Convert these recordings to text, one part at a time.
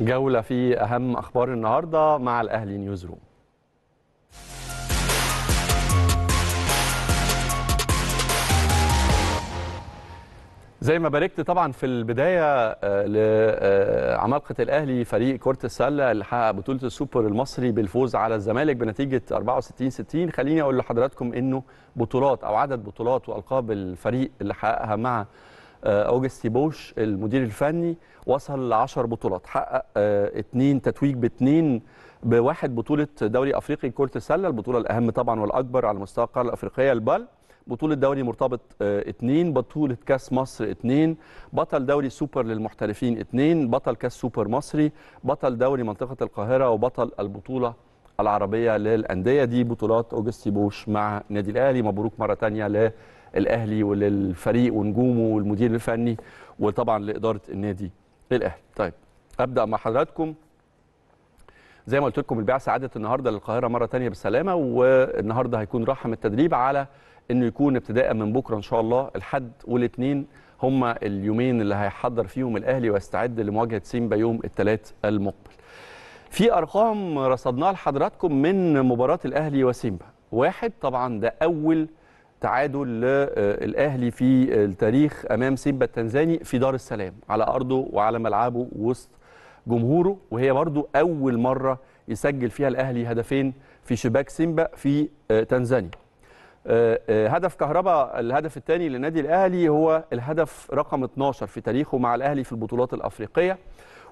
جولة في أهم أخبار النهاردة مع الأهلي نيوز روم زي ما باركت طبعا في البدايه آه، لعمالقه آه، الاهلي فريق كره السله اللي حقق بطوله السوبر المصري بالفوز على الزمالك بنتيجه 64 60 خليني اقول لحضراتكم انه بطولات او عدد بطولات والقاب الفريق اللي حققها مع آه، اوجستي بوش المدير الفني وصل ل 10 بطولات حقق اثنين آه، تتويج باثنين بواحد بطوله دوري افريقي كره السله البطوله الاهم طبعا والاكبر على مستوى القاره الافريقيه البال بطولة دوري مرتبط اثنين آه، بطولة كاس مصر اثنين بطل دوري سوبر للمحترفين اثنين بطل كاس سوبر مصري بطل دوري منطقة القاهرة وبطل البطولة العربية للأندية دي بطولات أوجستي بوش مع نادي الأهلي مبروك مرة ثانيه ل الاهلي وللفريق ونجومه والمدير الفني وطبعا لاداره النادي الاهلي طيب ابدا مع حضراتكم زي ما قلت لكم البعثه عادت النهارده للقاهره مره ثانيه بالسلامه والنهارده هيكون رحم التدريب على انه يكون ابتداء من بكره ان شاء الله الحد والاثنين هما اليومين اللي هيحضر فيهم الاهلي ويستعد لمواجهه سيمبا يوم الثلاث المقبل. في ارقام رصدناها لحضراتكم من مباراه الاهلي وسيمبا. واحد طبعا ده اول تعادل للاهلي آه، في آه، التاريخ امام سيمبا التنزاني في دار السلام على ارضه وعلى ملعبه وسط جمهوره وهي برده اول مره يسجل فيها الاهلي هدفين في شباك سيمبا في آه، تنزانيا هدف كهربا الهدف الثاني للنادي الاهلي هو الهدف رقم 12 في تاريخه مع الاهلي في البطولات الافريقيه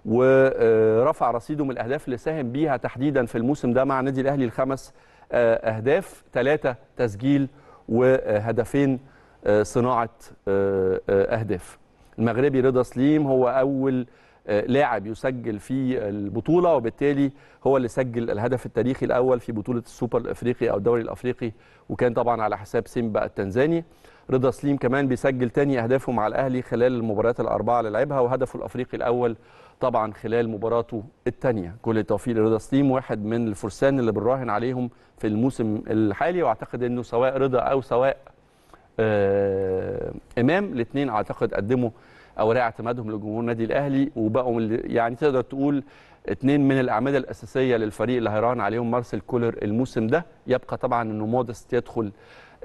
ورفع رصيده من الاهداف اللي ساهم بيها تحديدا في الموسم ده مع النادي الاهلي الخمس اهداف ثلاثه تسجيل وهدفين آه، صناعه آه، آه، اهداف المغربي رضا سليم هو اول لاعب يسجل في البطوله وبالتالي هو اللي سجل الهدف التاريخي الاول في بطوله السوبر الافريقي او الدوري الافريقي وكان طبعا على حساب سيمبا التنزاني رضا سليم كمان بيسجل تاني اهدافه مع الاهلي خلال المباريات الاربعه اللي لعبها وهدفه الافريقي الاول طبعا خلال مباراته الثانيه كل التوفيق لرضا سليم واحد من الفرسان اللي بنراهن عليهم في الموسم الحالي واعتقد انه سواء رضا او سواء آه، امام الاثنين اعتقد قدموا اوراق اعتمادهم لجمهور النادي الاهلي وبقوا يعني تقدر تقول اثنين من الاعمده الاساسيه للفريق اللي هيراهن عليهم مارسيل كولر الموسم ده يبقى طبعا انه مودست يدخل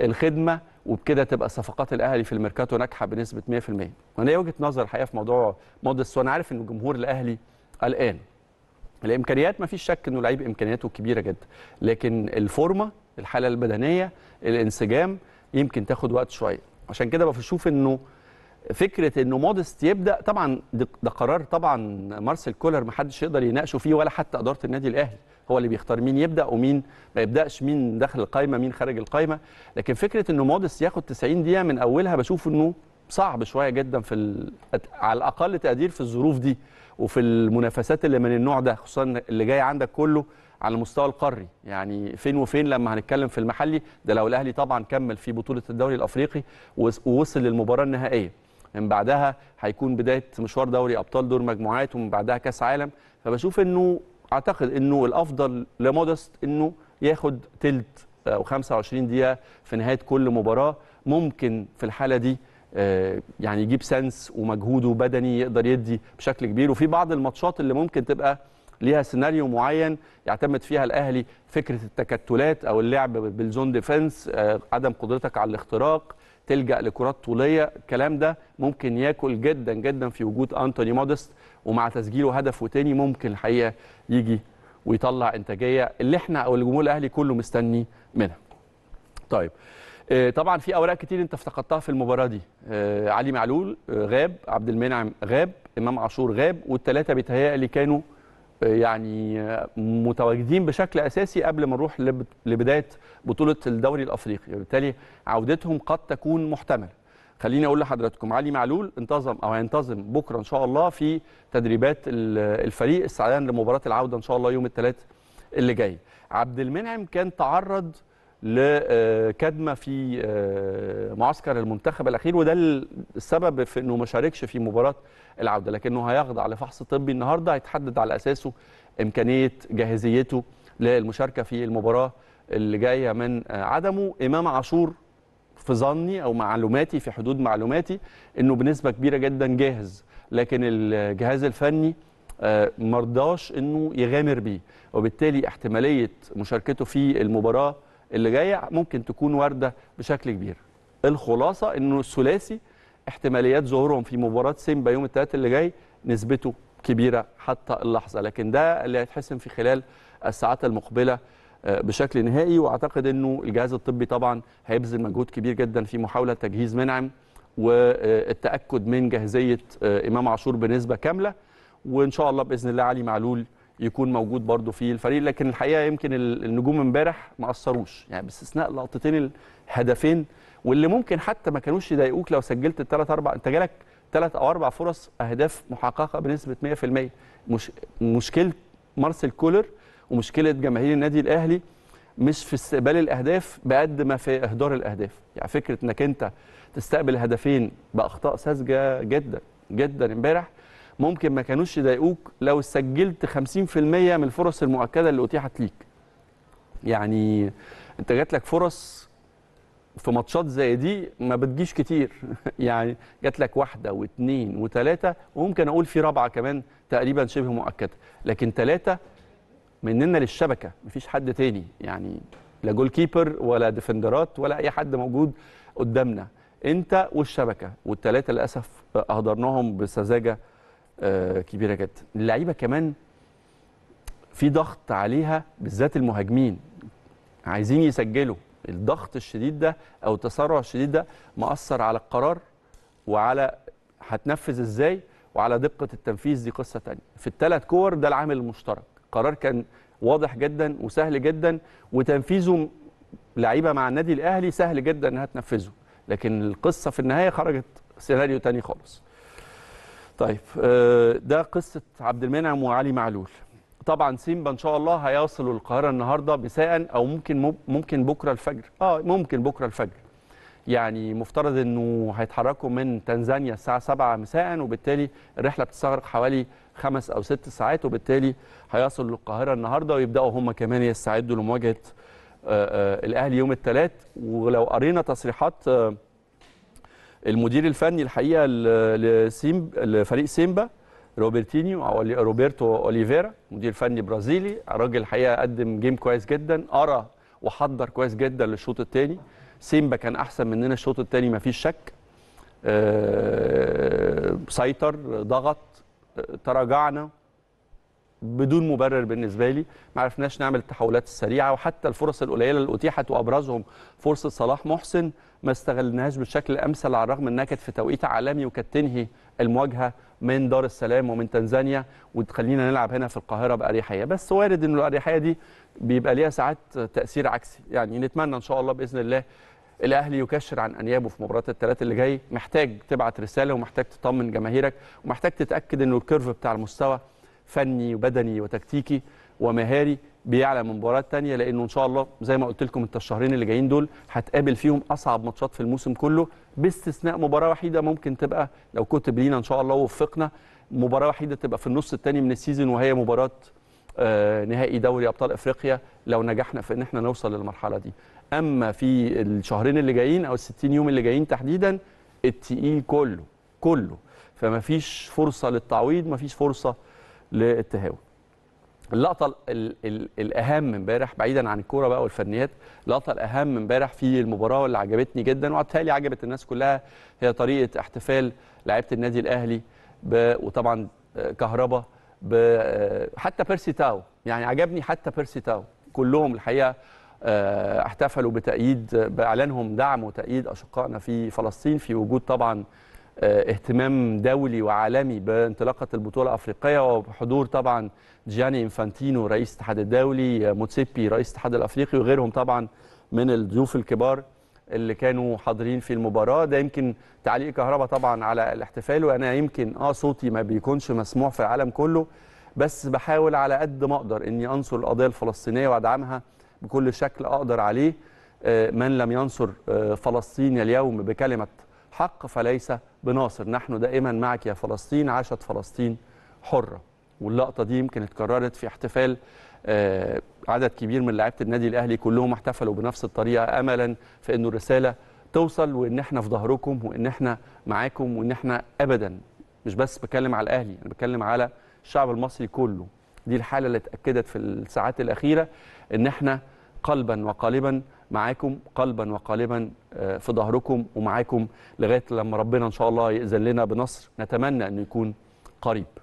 الخدمه وبكده تبقى صفقات الاهلي في الميركاتو ناجحه بنسبه 100% وانا وجهه نظر الحقيقه في موضوع مودست وانا عارف ان جمهور الاهلي قلقان الامكانيات ما فيش شك انه لعيب امكانياته كبيره جدا لكن الفورمه الحاله البدنيه الانسجام يمكن تاخد وقت شويه عشان كده بشوف انه فكره انه مودست يبدا طبعا ده قرار طبعا مارسيل كولر ما حدش يقدر يناقشه فيه ولا حتى اداره النادي الاهلي هو اللي بيختار مين يبدا ومين ما يبداش مين داخل القايمه مين خارج القايمه لكن فكره انه مودست ياخد 90 دقيقه من اولها بشوف انه صعب شويه جدا في ال... على الاقل تقدير في الظروف دي وفي المنافسات اللي من النوع ده خصوصا اللي جاي عندك كله على المستوى القاري يعني فين وفين لما هنتكلم في المحلي ده لو الاهلي طبعا كمل في بطوله الدوري الافريقي ووصل للمباراه النهائيه من بعدها هيكون بدايه مشوار دوري ابطال دور مجموعات ومن بعدها كاس عالم فبشوف انه اعتقد انه الافضل لمودست انه ياخد تلت او آه، 25 دقيقه في نهايه كل مباراه ممكن في الحاله دي آه، يعني يجيب سنس ومجهوده بدني يقدر يدي بشكل كبير وفي بعض الماتشات اللي ممكن تبقى ليها سيناريو معين يعتمد فيها الاهلي فكره التكتلات او اللعب بالزون ديفنس آه، عدم قدرتك على الاختراق تلجا لكرات طوليه الكلام ده ممكن ياكل جدا جدا في وجود انتوني مودست ومع تسجيله هدف وتاني ممكن الحقيقه يجي ويطلع انتاجيه اللي احنا او الجمهور الاهلي كله مستني منها. طيب آه، طبعا في اوراق كتير انت افتقدتها في المباراه دي آه، علي معلول آه، غاب عبد المنعم غاب امام عاشور غاب والثلاثه بيتهيألي كانوا يعني متواجدين بشكل اساسي قبل ما نروح لبدايه بطوله الدوري الافريقي وبالتالي عودتهم قد تكون محتمله خليني اقول لحضراتكم علي معلول انتظم او هينتظم بكره ان شاء الله في تدريبات الفريق استعدادا لمباراه العوده ان شاء الله يوم الثلاث اللي جاي عبد المنعم كان تعرض لكدمه في آه، معسكر المنتخب الاخير وده السبب في انه ما شاركش في مباراه العوده لكنه هيخضع لفحص طبي النهارده هيتحدد على اساسه امكانيه جاهزيته للمشاركه في المباراه اللي جايه من آه، عدمه امام عاشور في ظني او معلوماتي في حدود معلوماتي انه بنسبه كبيره جدا جاهز لكن الجهاز الفني آه، مرضاش انه يغامر بيه وبالتالي احتماليه مشاركته في المباراه اللي جايه ممكن تكون وارده بشكل كبير الخلاصه انه الثلاثي احتماليات ظهورهم في مباراه سيمبا يوم الثلاث اللي جاي نسبته كبيره حتى اللحظه لكن ده اللي هيتحسم في خلال الساعات المقبله آه، بشكل نهائي واعتقد انه الجهاز الطبي طبعا هيبذل مجهود كبير جدا في محاوله تجهيز منعم والتاكد من جاهزيه آه، امام عاشور بنسبه كامله وان شاء الله باذن الله علي معلول يكون موجود برضو في الفريق لكن الحقيقه يمكن النجوم امبارح ما اثروش يعني باستثناء لقطتين الهدفين واللي ممكن حتى ما كانوش يضايقوك لو سجلت الثلاث اربع انت جالك ثلاث او اربع فرص اهداف محققه بنسبه 100% مش مشكله مارسيل كولر ومشكله جماهير النادي الاهلي مش في استقبال الاهداف بقد ما في اهدار الاهداف يعني فكره انك انت تستقبل هدفين باخطاء ساذجه جدا جدا امبارح ممكن ما كانوش يضايقوك لو سجلت 50% من الفرص المؤكده اللي اتيحت ليك يعني انت جات لك فرص في ماتشات زي دي ما بتجيش كتير يعني جات لك واحده واثنين وثلاثه وممكن اقول في رابعه كمان تقريبا شبه مؤكده لكن ثلاثه مننا للشبكه مفيش حد تاني يعني لا جول كيبر ولا ديفندرات ولا اي حد موجود قدامنا انت والشبكه والثلاثه للاسف اهدرناهم بسذاجه آه، كبيره جدا اللعيبه كمان في ضغط عليها بالذات المهاجمين عايزين يسجلوا الضغط الشديد ده او التسرع الشديد ده مأثر على القرار وعلى هتنفذ ازاي وعلى دقه التنفيذ دي قصه ثانيه في الثلاث كور ده العامل المشترك قرار كان واضح جدا وسهل جدا وتنفيذه لعيبه مع النادي الاهلي سهل جدا انها تنفذه لكن القصه في النهايه خرجت سيناريو تاني خالص طيب آه، ده قصه عبد المنعم وعلي معلول طبعا سيمبا ان شاء الله هيوصلوا القاهره النهارده مساء او ممكن ممكن بكره الفجر اه ممكن بكره الفجر يعني مفترض انه هيتحركوا من تنزانيا الساعه 7 مساء وبالتالي الرحله بتستغرق حوالي خمس او ست ساعات وبالتالي هيصلوا للقاهرة النهارده ويبداوا هم كمان يستعدوا لمواجهه آه، آه، الاهلي يوم الثلاث ولو قرينا تصريحات المدير الفني الحقيقه لسيمب لفريق سيمبا روبرتينيو او روبرتو اوليفيرا مدير فني برازيلي راجل الحقيقه قدم جيم كويس جدا قرا وحضر كويس جدا للشوط الثاني سيمبا كان احسن مننا الشوط الثاني مفيش شك أه سيطر ضغط آه، تراجعنا بدون مبرر بالنسبه لي ما عرفناش نعمل التحولات السريعه وحتى الفرص القليله اللي اتيحت وابرزهم فرصه صلاح محسن ما استغلناهاش بالشكل الامثل على الرغم انها كانت في توقيت عالمي وكانت تنهي المواجهه من دار السلام ومن تنزانيا وتخلينا نلعب هنا في القاهره باريحيه بس وارد ان الاريحيه دي بيبقى ليها ساعات تاثير عكسي يعني نتمنى ان شاء الله باذن الله الاهلي يكشر عن انيابه في مباراه الثلاث اللي جاي محتاج تبعت رساله ومحتاج تطمن جماهيرك ومحتاج تتاكد انه الكيرف بتاع المستوى فني وبدني وتكتيكي ومهاري بيعلى من مباراه ثانيه لانه ان شاء الله زي ما قلت لكم انت الشهرين اللي جايين دول هتقابل فيهم اصعب ماتشات في الموسم كله باستثناء مباراه وحيده ممكن تبقى لو كتب لينا ان شاء الله ووفقنا مباراه وحيده تبقى في النص الثاني من السيزون وهي مباراه آه، نهائي دوري ابطال افريقيا لو نجحنا في ان احنا نوصل للمرحله دي اما في الشهرين اللي جايين او ال60 يوم اللي جايين تحديدا التقيل كله كله فما فيش فرصه للتعويض ما فيش فرصه للتهاون اللقطه الـ الـ الاهم امبارح بعيدا عن الكوره بقى والفنيات اللقطه الاهم امبارح في المباراه اللي عجبتني جدا وبالتالي عجبت الناس كلها هي طريقه احتفال لعيبه النادي الاهلي وطبعا آه، كهربا آه، حتى بيرسي تاو يعني عجبني حتى بيرسي تاو كلهم الحقيقه آه، احتفلوا بتأييد بإعلانهم دعم وتأييد أشقائنا في فلسطين في وجود طبعا آه، اهتمام دولي وعالمي بانطلاقه البطوله الافريقيه وبحضور طبعا جياني انفانتينو رئيس الاتحاد الدولي موتسيبي رئيس الاتحاد الافريقي وغيرهم طبعا من الضيوف الكبار اللي كانوا حاضرين في المباراه ده يمكن تعليق كهربا طبعا على الاحتفال وانا يمكن اه صوتي ما بيكونش مسموع في العالم كله بس بحاول على قد ما اقدر اني انصر القضيه الفلسطينيه وادعمها بكل شكل اقدر عليه آه، من لم ينصر آه، فلسطين اليوم بكلمه حق فليس بناصر نحن دائما معك يا فلسطين عاشت فلسطين حرة واللقطة دي يمكن اتكررت في احتفال آه، عدد كبير من لعيبة النادي الأهلي كلهم احتفلوا بنفس الطريقة أملا في أنه الرسالة توصل وأن احنا في ظهركم وأن احنا معاكم وأن احنا أبدا مش بس بكلم على الأهلي أنا بتكلم على الشعب المصري كله دي الحالة اللي اتأكدت في الساعات الأخيرة أن احنا قلبا وقالبا معاكم قلبا وقالبا آه، في ظهركم ومعاكم لغايه لما ربنا ان شاء الله ياذن لنا بنصر نتمنى انه يكون قريب